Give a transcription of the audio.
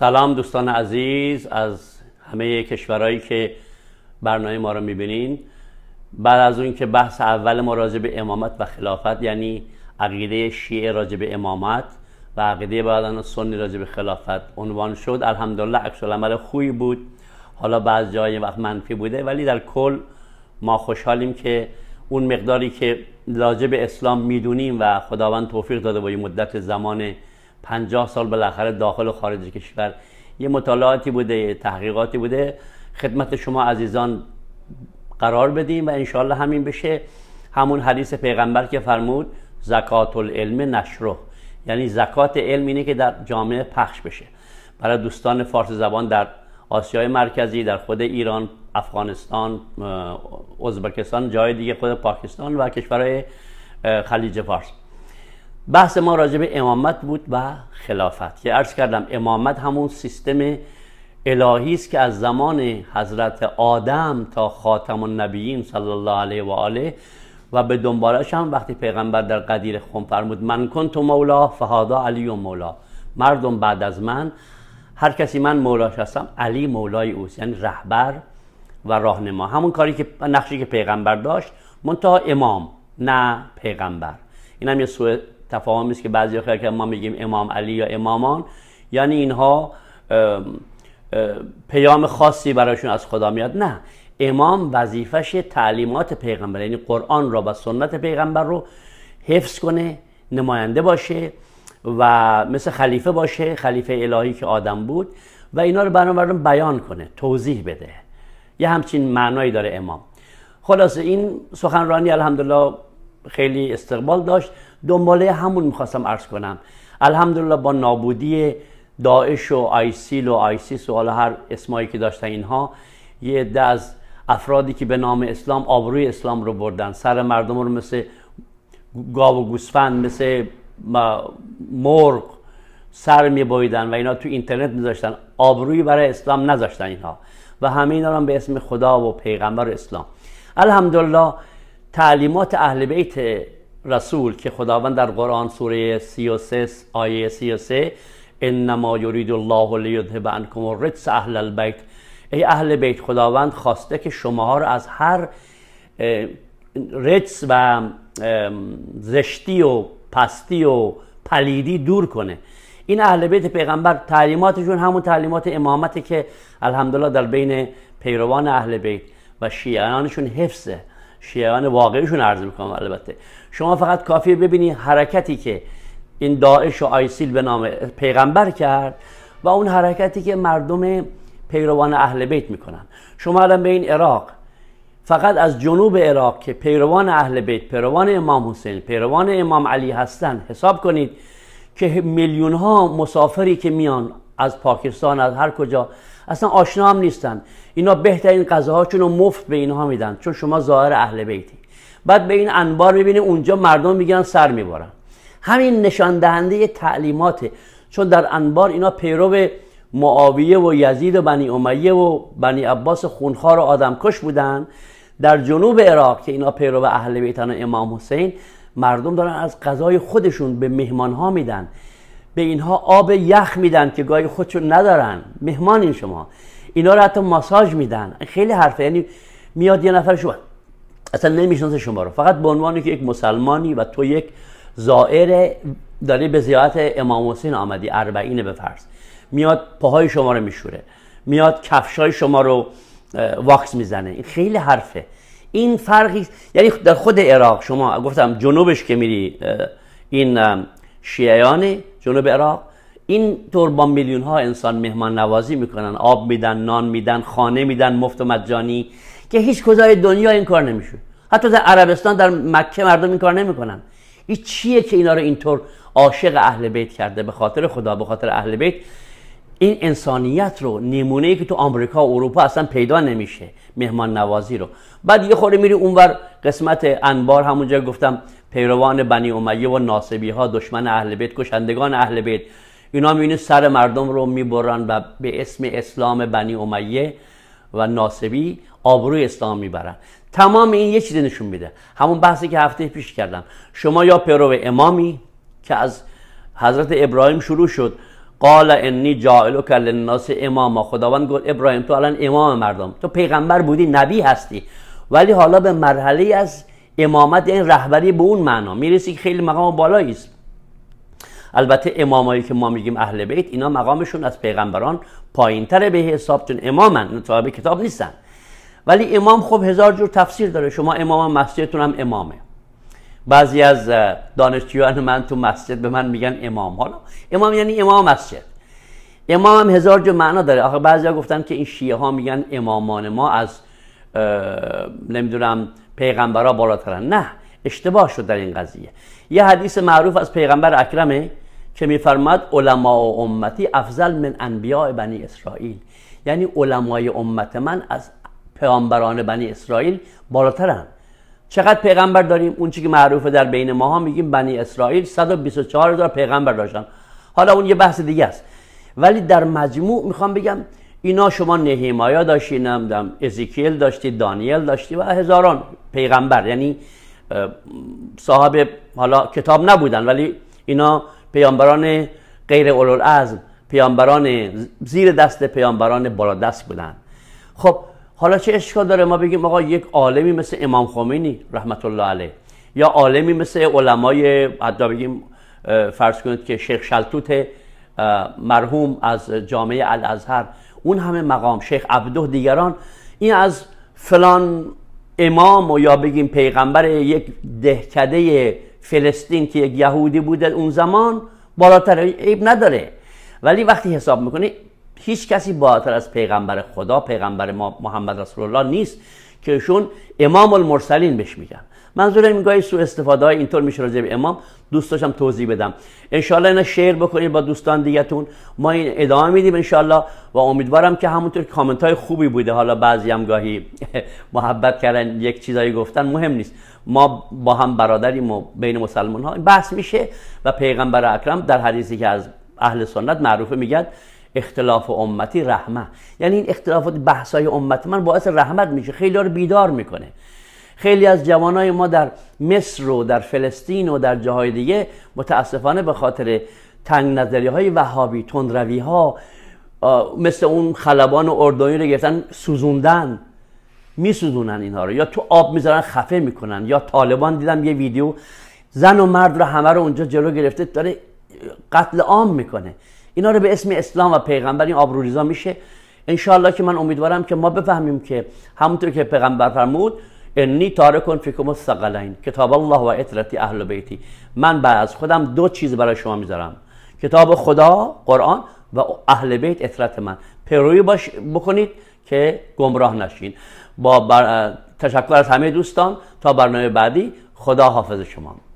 سلام دوستان عزیز از همه کشورهایی که برنامه ما رو میبینین بعد از اون که بحث اول ما راجب به امامت و خلافت یعنی عقیده شیعه راجب امامت و عقیده بعدان سنی راجع به خلافت عنوان شد الحمدلله عکس العمل خوبی بود حالا بعض جای وقت منفی بوده ولی در کل ما خوشحالیم که اون مقداری که راجع به اسلام میدونیم و خداوند توفیق داده با این مدت زمان 50 سال بالاخره داخل و خارج کشور یه مطالعاتی بوده یه تحقیقاتی بوده خدمت شما عزیزان قرار بدیم و انشالله همین بشه همون حدیث پیغمبر که فرمود زکات العلم نشره یعنی زکات علم اینه که در جامعه پخش بشه برای دوستان فارس زبان در آسیای مرکزی در خود ایران افغانستان ازبکستان جای دیگه خود پاکستان و کشورهای خلیج فارس بحث ما راجع به امامت بود و خلافت که عرض کردم امامت همون سیستم الهی است که از زمان حضرت آدم تا خاتم النبیین صلی الله علیه و آله و به دنبالش هم وقتی پیغمبر در قدیر خون فرمود من کنت مولا فهادا علی و مولا مردم بعد از من هر کسی من مولاش هستم علی مولای اوست یعنی رهبر و راهنما همون کاری که نقشی که پیغمبر داشت منتها امام نه پیغمبر این هم یه تفاهمی است که بعضی خیلی که ما میگیم امام علی یا امامان یعنی اینها پیام خاصی برایشون از خدا میاد نه امام وظیفش تعلیمات پیغمبر یعنی قرآن را و سنت پیغمبر رو حفظ کنه نماینده باشه و مثل خلیفه باشه خلیفه الهی که آدم بود و اینا رو بنابراین بیان کنه توضیح بده یه همچین معنایی داره امام خلاصه این سخنرانی الحمدلله خیلی استقبال داشت دنباله همون میخواستم عرض کنم الحمدلله با نابودی داعش و آیسیل و آیسیس و هر اسمایی که داشتن اینها یه عده از افرادی که به نام اسلام آبروی اسلام رو بردن سر مردم رو مثل گاو و گوسفند مثل مرغ سر میبایدن و اینا تو اینترنت میذاشتن آبروی برای اسلام نذاشتن اینها و همه اینا هم به اسم خدا و پیغمبر اسلام الحمدلله تعلیمات اهل بیت رسول که خداوند در قرآن سوره 33 آیه 33 انما یرید الله لیذهب عنکم الرجس اهل البیت ای اهل بیت خداوند خواسته که شماها را از هر رجس و زشتی و پستی و پلیدی دور کنه این اهل بیت پیغمبر تعلیماتشون همون تعلیمات امامته که الحمدلله در بین پیروان اهل بیت و شیعانشون حفظه شیعان واقعیشون عرض میکنم البته شما فقط کافیه ببینی حرکتی که این داعش و آیسیل به نام پیغمبر کرد و اون حرکتی که مردم پیروان اهل بیت میکنن شما الان به این عراق فقط از جنوب عراق که پیروان اهل بیت پیروان امام حسین پیروان امام علی هستن حساب کنید که میلیون ها مسافری که میان از پاکستان از هر کجا اصلا آشنا هم نیستن اینا بهترین غذاهاشون رو مفت به اینها میدن چون شما ظاهر اهل بیتی بعد به این انبار میبینی اونجا مردم میگن سر میبارن همین نشان دهنده تعلیماته چون در انبار اینا پیرو معاویه و یزید و بنی امیه و بنی عباس خونخوار و آدمکش بودن در جنوب عراق که اینا پیرو اهل بیتن امام حسین مردم دارن از غذای خودشون به مهمان ها میدن به اینها آب یخ میدن که گاهی خودشون ندارن مهمان این شما اینا رو حتی ماساژ میدن خیلی حرفه یعنی میاد یه نفر شما اصلا نمیشناسه شما رو فقط به عنوان که یک مسلمانی و تو یک زائر داری به زیارت امام حسین آمدی اربعین به فرض میاد پاهای شما رو میشوره میاد کفشای شما رو واکس میزنه این خیلی حرفه این فرقی یعنی در خود عراق شما گفتم جنوبش که میری این شیعیان جنوب عراق این طور با میلیون ها انسان مهمان نوازی میکنن آب میدن نان میدن خانه میدن مفت و مجانی که هیچ کجای دنیا این کار نمیشه حتی در عربستان در مکه مردم این کار نمیکنن این چیه که اینا رو اینطور عاشق اهل بیت کرده به خاطر خدا به خاطر اهل بیت این انسانیت رو نمونه ای که تو آمریکا و اروپا اصلا پیدا نمیشه مهمان نوازی رو بعد یه خورده میری اونور قسمت انبار همونجا گفتم پیروان بنی امیه و ناسبی ها دشمن اهل بیت کشندگان اهل بیت اینا میبینید سر مردم رو میبرن و به اسم اسلام بنی امیه و ناسبی آبروی اسلام میبرن تمام این یه چیزی نشون میده همون بحثی که هفته پیش کردم شما یا پیرو امامی که از حضرت ابراهیم شروع شد قال انی کل للناس اماما خداوند گفت ابراهیم تو الان امام مردم تو پیغمبر بودی نبی هستی ولی حالا به مرحله از امامت یعنی رهبری به اون معنا میرسی که خیلی مقام بالایی است البته امامایی که ما میگیم اهل بیت اینا مقامشون از پیغمبران پایینتر به حساب چون امامن صاحب کتاب نیستن ولی امام خب هزار جور تفسیر داره شما امام مسجدتون هم امامه بعضی از دانشجویان من تو مسجد به من میگن امام حالا امام یعنی امام مسجد امام هم هزار جور معنا داره آخه بعضیا گفتن که این شیعه ها میگن امامان ما از نمیدونم پیغمبرا بالاترن نه اشتباه شد در این قضیه یه حدیث معروف از پیغمبر اکرمه که میفرماد علما و امتی افضل من انبیاء بنی اسرائیل یعنی علمای امت من از پیغمبران بنی اسرائیل بالاترن چقدر پیغمبر داریم اون چی که معروفه در بین ماها میگیم بنی اسرائیل 124 هزار پیغمبر داشتن حالا اون یه بحث دیگه است ولی در مجموع میخوام بگم اینا شما نهیمایا داشتی نمیدم ازیکیل داشتی دانیل داشتی و هزاران پیغمبر یعنی صاحب حالا کتاب نبودن ولی اینا پیامبران غیر از پیامبران زیر دست پیامبران بالا دست بودن خب حالا چه اشکال داره ما بگیم آقا یک عالمی مثل امام خمینی رحمت الله علیه یا عالمی مثل علمای حتی بگیم فرض کنید که شیخ شلتوت مرحوم از جامعه الازهر اون همه مقام شیخ عبده دیگران این از فلان امام و یا بگیم پیغمبر یک دهکده فلسطین که یک یهودی بوده اون زمان بالاتر عیب نداره ولی وقتی حساب میکنی هیچ کسی بالاتر از پیغمبر خدا پیغمبر ما محمد رسول الله نیست که ایشون امام المرسلین بهش میگن منظورم گاهی سو استفاده های اینطور میشه راجع به امام دوست داشتم توضیح بدم انشالله اینا شیر بکنید با دوستان دیگتون ما این ادامه میدیم انشالله و امیدوارم که همونطور کامنت های خوبی بوده حالا بعضی هم گاهی محبت کردن یک چیزایی گفتن مهم نیست ما با هم برادریم و بین مسلمان ها بحث میشه و پیغمبر اکرم در حدیثی که از اهل سنت معروفه میگد اختلاف امتی رحمه یعنی این اختلافات های امت من باعث رحمت میشه خیلی رو بیدار میکنه خیلی از جوانای ما در مصر و در فلسطین و در جاهای دیگه متاسفانه به خاطر تنگ نظری های وهابی تندروی ها مثل اون خلبان و اردنی رو گرفتن سوزوندن میسوزونن اینها رو یا تو آب میذارن خفه میکنن یا طالبان دیدم یه ویدیو زن و مرد رو همه رو اونجا جلو گرفته داره قتل عام میکنه اینا رو به اسم اسلام و پیغمبر این آبروریزا میشه انشاءالله که من امیدوارم که ما بفهمیم که همونطور که پیغمبر فرمود انی تارکون فیکم الثقلین کتاب الله و اطرت اهل بیتی من بعد از خودم دو چیز برای شما میذارم کتاب خدا قرآن و اهل بیت اطرت من پیروی باش بکنید که گمراه نشین با تشکر از همه دوستان تا برنامه بعدی خدا حافظ شما